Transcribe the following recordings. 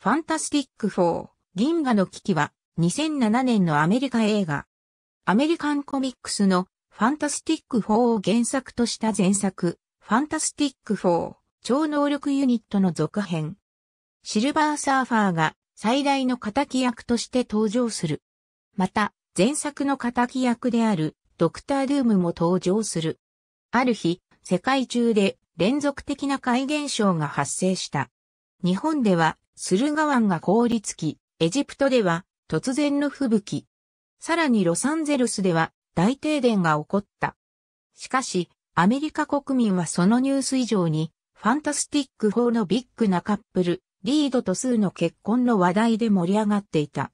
ファンタスティック4、銀河の危機は、2007年のアメリカ映画。アメリカンコミックスのファンタスティック4を原作とした前作、ファンタスティック4、超能力ユニットの続編。シルバーサーファーが最大の仇役として登場する。また、前作の仇役であるドクター・ドゥームも登場する。ある日、世界中で連続的な怪現象が発生した。日本では駿河湾が凍りつき、エジプトでは突然の吹雪。さらにロサンゼルスでは大停電が起こった。しかし、アメリカ国民はそのニュース以上に、ファンタスティック4のビッグなカップル、リードとスーの結婚の話題で盛り上がっていた。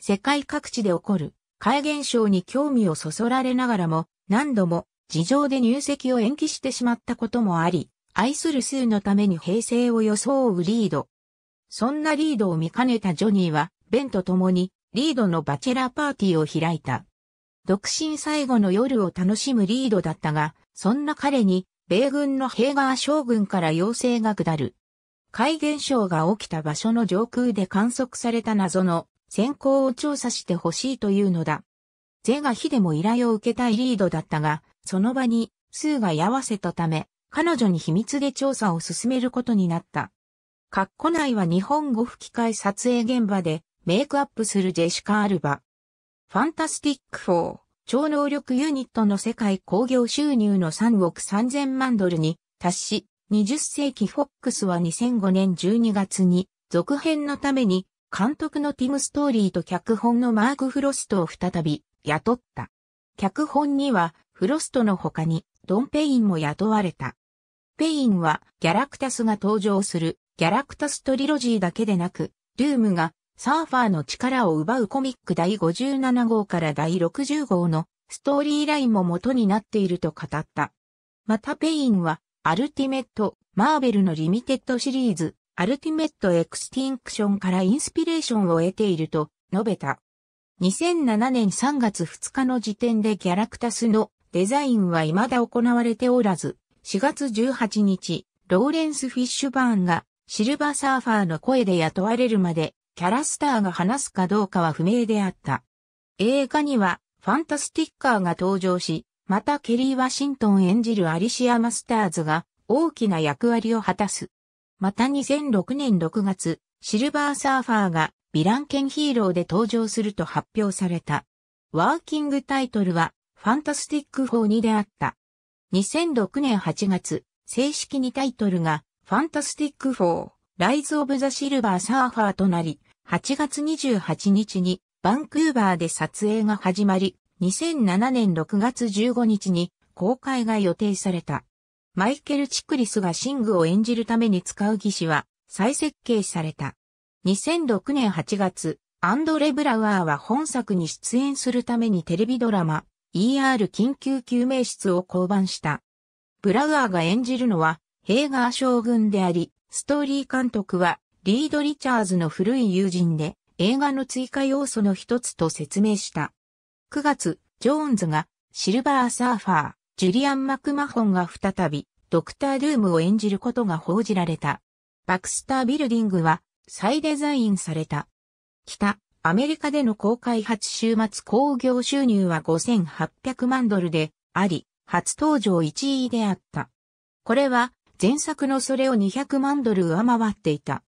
世界各地で起こる、怪現象に興味をそそられながらも、何度も事情で入籍を延期してしまったこともあり、愛するスーのために平成を装うリード。そんなリードを見かねたジョニーは、ベンと共にリードのバチェラーパーティーを開いた。独身最後の夜を楽しむリードだったが、そんな彼に、米軍のヘーガー将軍から要請が下る。怪現象が起きた場所の上空で観測された謎の先行を調査してほしいというのだ。ゼが火でも依頼を受けたいリードだったが、その場にスーが居合わせたため、彼女に秘密で調査を進めることになった。カッコ内は日本語吹き替え撮影現場でメイクアップするジェシカ・アルバ。ファンタスティック4、超能力ユニットの世界興行収入の3億3000万ドルに達し、20世紀フォックスは2005年12月に続編のために監督のティム・ストーリーと脚本のマーク・フロストを再び雇った。脚本にはフロストの他にドン・ペインも雇われた。ペインはギャラクタスが登場するギャラクタストリロジーだけでなく、ルームがサーファーの力を奪うコミック第57号から第60号のストーリーラインも元になっていると語った。またペインは、アルティメット、マーベルのリミテッドシリーズ、アルティメットエクスティンクションからインスピレーションを得ていると述べた。2007年3月2日の時点でギャラクタスのデザインは未だ行われておらず、4月18日、ローレンス・フィッシュバーンがシルバーサーファーの声で雇われるまで、キャラスターが話すかどうかは不明であった。映画には、ファンタスティッカーが登場し、またケリー・ワシントン演じるアリシア・マスターズが大きな役割を果たす。また2006年6月、シルバーサーファーがヴィラン犬ヒーローで登場すると発表された。ワーキングタイトルは、ファンタスティック4にであった。2006年8月、正式にタイトルがファンタスティック4、ライズ・オブ・ザ・シルバー・サーファーとなり、8月28日にバンクーバーで撮影が始まり、2007年6月15日に公開が予定された。マイケル・チクリスがシングを演じるために使う技師は再設計された。2006年8月、アンドレ・ブラウアーは本作に出演するためにテレビドラマ ER 緊急救命室を降板した。ブラウアーが演じるのはヘーガー将軍であり、ストーリー監督はリード・リチャーズの古い友人で映画の追加要素の一つと説明した。9月、ジョーンズがシルバーサーファー、ジュリアン・マクマホンが再びドクター・ドゥームを演じることが報じられた。バクスター・ビルディングは再デザインされた。北、アメリカでの公開初週末興行収入は5800万ドルであり、初登場1位であった。これは前作のそれを200万ドル上回っていた。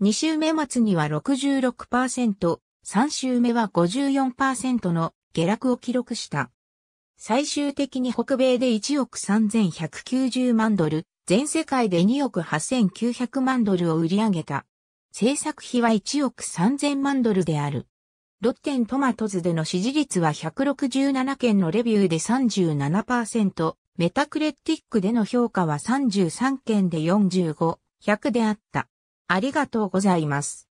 2週目末には66%、3週目は54%の下落を記録した。最終的に北米で1億3190万ドル、全世界で2億8900万ドルを売り上げた。制作費は1億3000万ドルである。ロッテントマトズでの支持率は167件のレビューで37%、メタクレティックでの評価は33件で45、100であった。ありがとうございます。